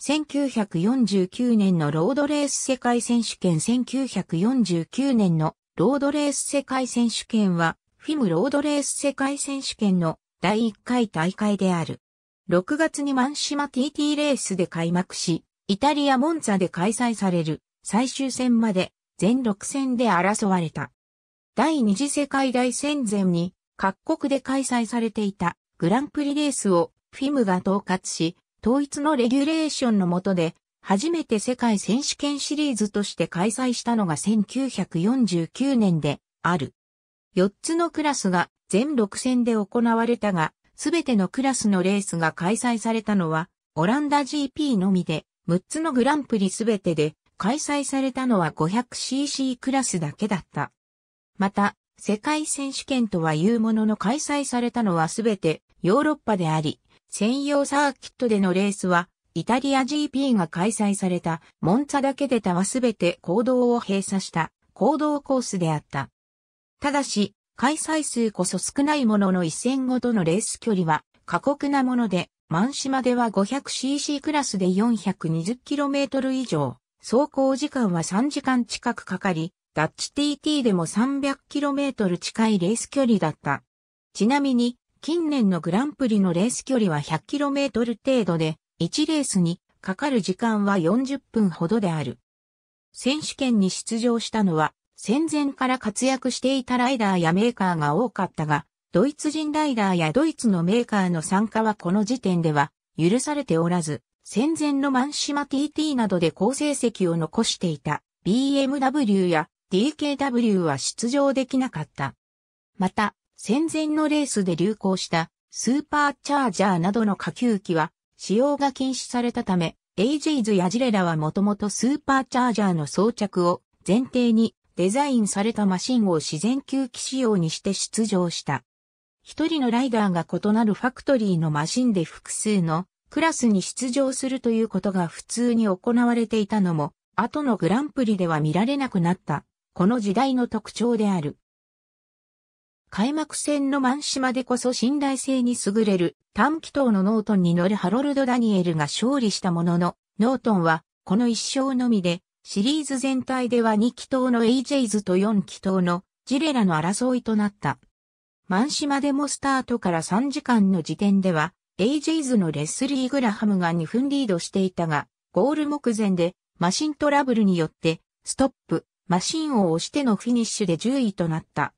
1949年のロードレース世界選手権1949年のロードレース世界選手権は、フィムロードレース世界選手権の第1回大会である。6月にマンシマ TT レースで開幕し、イタリアモンザで開催される最終戦まで全6戦で争われた。第二次世界大戦前に各国で開催されていたグランプリレースをフィムが統括し、統一のレギュレーションの下で、初めて世界選手権シリーズとして開催したのが1949年である。4つのクラスが全6戦で行われたが、すべてのクラスのレースが開催されたのは、オランダ GP のみで、6つのグランプリすべてで、開催されたのは 500cc クラスだけだった。また、世界選手権とはいうものの開催されたのはすべてヨーロッパであり、専用サーキットでのレースは、イタリア GP が開催された、モンツァだけで他はすべて行動を閉鎖した、行動コースであった。ただし、開催数こそ少ないものの一戦ごとのレース距離は過酷なもので、満島では 500cc クラスで 420km 以上、走行時間は3時間近くかかり、ダッチ TT でも 300km 近いレース距離だった。ちなみに、近年のグランプリのレース距離は 100km 程度で、1レースにかかる時間は40分ほどである。選手権に出場したのは、戦前から活躍していたライダーやメーカーが多かったが、ドイツ人ライダーやドイツのメーカーの参加はこの時点では許されておらず、戦前のマンシマ TT などで好成績を残していた BMW や DKW は出場できなかった。また、戦前のレースで流行したスーパーチャージャーなどの下級機は使用が禁止されたため、AJs やジレラはもともとスーパーチャージャーの装着を前提にデザインされたマシンを自然吸気仕様にして出場した。一人のライダーが異なるファクトリーのマシンで複数のクラスに出場するということが普通に行われていたのも、後のグランプリでは見られなくなった、この時代の特徴である。開幕戦の満島でこそ信頼性に優れる短期投のノートンに乗るハロルド・ダニエルが勝利したものの、ノートンはこの一勝のみで、シリーズ全体では2期投の AJ ズと4期投のジレラの争いとなった。満島でもスタートから3時間の時点では、AJ ズのレスリー・グラハムが2分リードしていたが、ゴール目前でマシントラブルによって、ストップ、マシンを押してのフィニッシュで10位となった。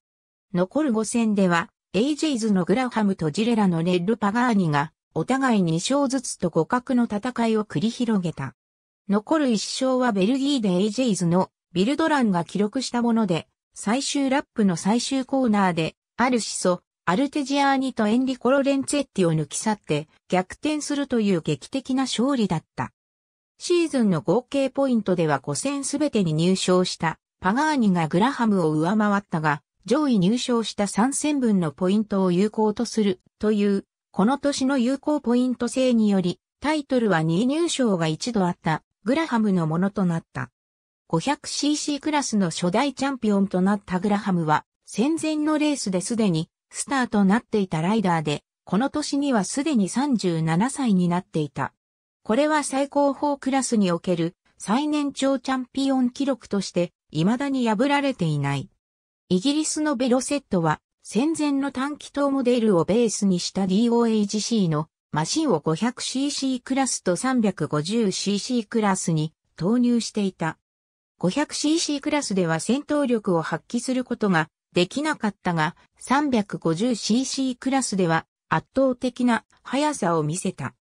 残る5戦では、エイジェイズのグラハムとジレラのネッル・パガーニが、お互い2勝ずつと互角の戦いを繰り広げた。残る1勝はベルギーでエイジェイズのビルドランが記録したもので、最終ラップの最終コーナーで、アルシソ、アルテジアーニとエンリコ・ロレンツェッティを抜き去って逆転するという劇的な勝利だった。シーズンの合計ポイントでは5戦すべてに入賞したパガーニがグラハムを上回ったが、上位入賞した3戦分のポイントを有効とするという、この年の有効ポイント制により、タイトルは2位入賞が一度あったグラハムのものとなった。500cc クラスの初代チャンピオンとなったグラハムは、戦前のレースですでにスターとなっていたライダーで、この年にはすでに37歳になっていた。これは最高峰クラスにおける最年長チャンピオン記録として、未だに破られていない。イギリスのベロセットは、戦前の短気筒モデルをベースにした DOHC のマシンを 500cc クラスと 350cc クラスに投入していた。500cc クラスでは戦闘力を発揮することができなかったが、350cc クラスでは圧倒的な速さを見せた。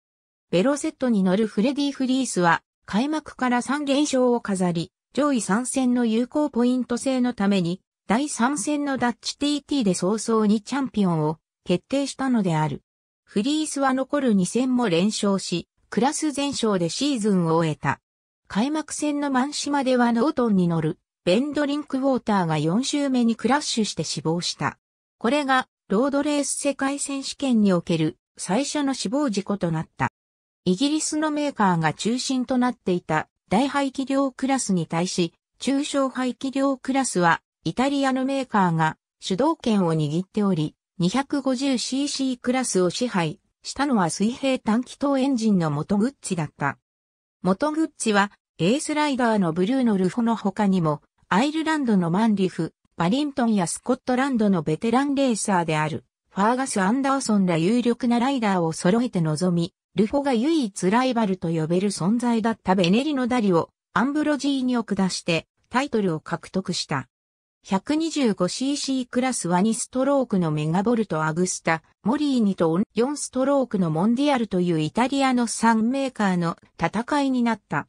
ベロセットに乗るフレディ・フリースは開幕から3連勝を飾り、上位3戦の有効ポイント制のために第3戦のダッチ TT で早々にチャンピオンを決定したのである。フリースは残る2戦も連勝し、クラス全勝でシーズンを終えた。開幕戦のマンシマではノートンに乗るベンドリンクウォーターが4周目にクラッシュして死亡した。これがロードレース世界選手権における最初の死亡事故となった。イギリスのメーカーが中心となっていた大排気量クラスに対し、中小排気量クラスはイタリアのメーカーが主導権を握っており、250cc クラスを支配したのは水平短気筒エンジンの元グッチだった。元グッチは、エースライダーのブルーのルフォの他にも、アイルランドのマンリフ、バリントンやスコットランドのベテランレーサーである、ファーガス・アンダーソンら有力なライダーを揃えて臨み、ルフォが唯一ライバルと呼べる存在だったベネリのダリを、アンブロジーニを下して、タイトルを獲得した。125cc クラスは2ストロークのメガボルトアグスタ、モリーニと4ストロークのモンディアルというイタリアの3メーカーの戦いになった。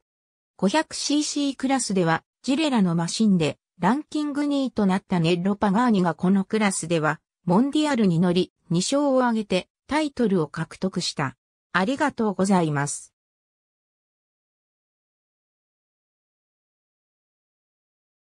500cc クラスではジレラのマシンでランキング2位となったネッロ・パガーニがこのクラスではモンディアルに乗り2勝を挙げてタイトルを獲得した。ありがとうございます。